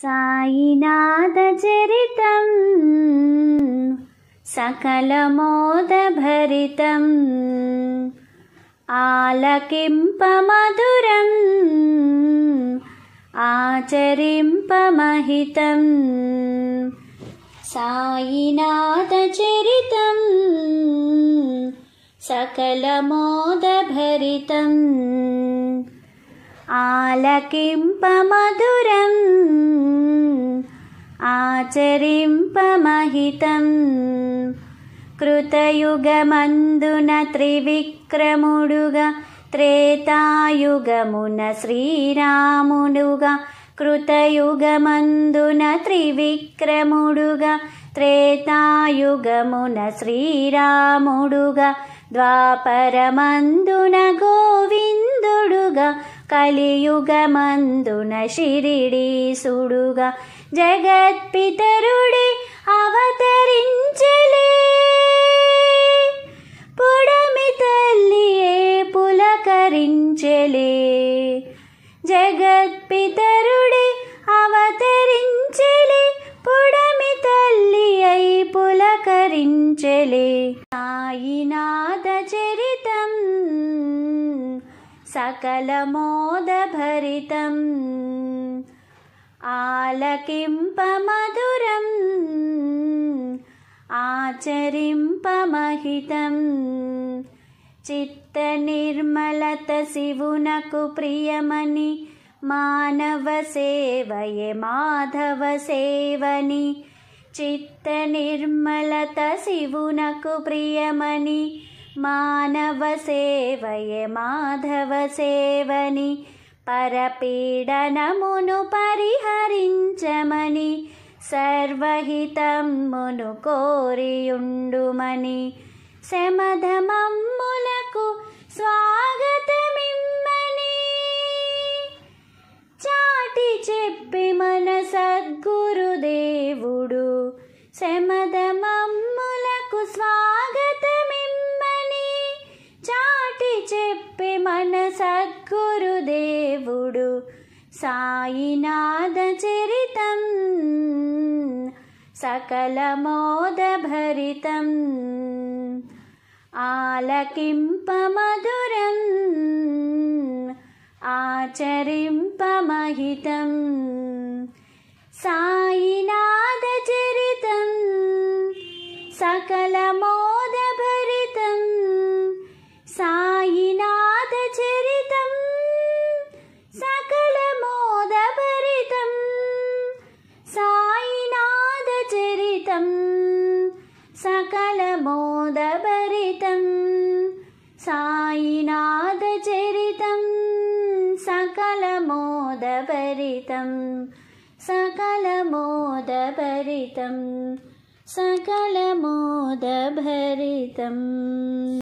सायिनादचरितं सकलमोदभरितम् आलकिम्पमधुरम् आचरिम्पमहितम् पमहितं सायिनादचरितं सकलमोदभरितम् मधुरम् आचरिम्पमहितं कृतयुगमन्दिन त्रिविक्रमुडुग त्रेतायुगमुन श्रीरामुडुग कृतयुगमन्धुन त्रिविक्रमुडुग त्रेतायुगमुन श्रीरामुडुग द्वापरमन्दिन కలియుగమందున శిరిడి సుడుగా జగత్పితరుడి అవతరించలే పొడమి తల్లియే పులకరించలే జగత్పితరు सकलमोदभरितम् आलकिम्पमधुरम् आचरिम्पमहितम् चित्तनिर्मलतशिवुनकु प्रियमणि मानवसेवये माधवसेवनि चित्तनिर्मलतशिवुनकु प्रियमणि మానవ మాధవ సేవని పరపీడనమును పరిహరించమని సర్వహితమును కోరియుండుమని శమధమమ్మునకు స్వాగతమిమ్మని చాటి చెప్పి మన సద్గురుదేవుడు శమధమమ్మునకు స్వాగతం నిలిపే మన సద్గురుదేవుడు సాయినాథ చరితం సకల మోదభరితం ఆలకింపమధురం ఆచరింపమహితం సాయినాథ చరితం సకల मोद साईनाथचरितं सकलमोदभरितं सकलमोदभरितं सकलमोदभरितम्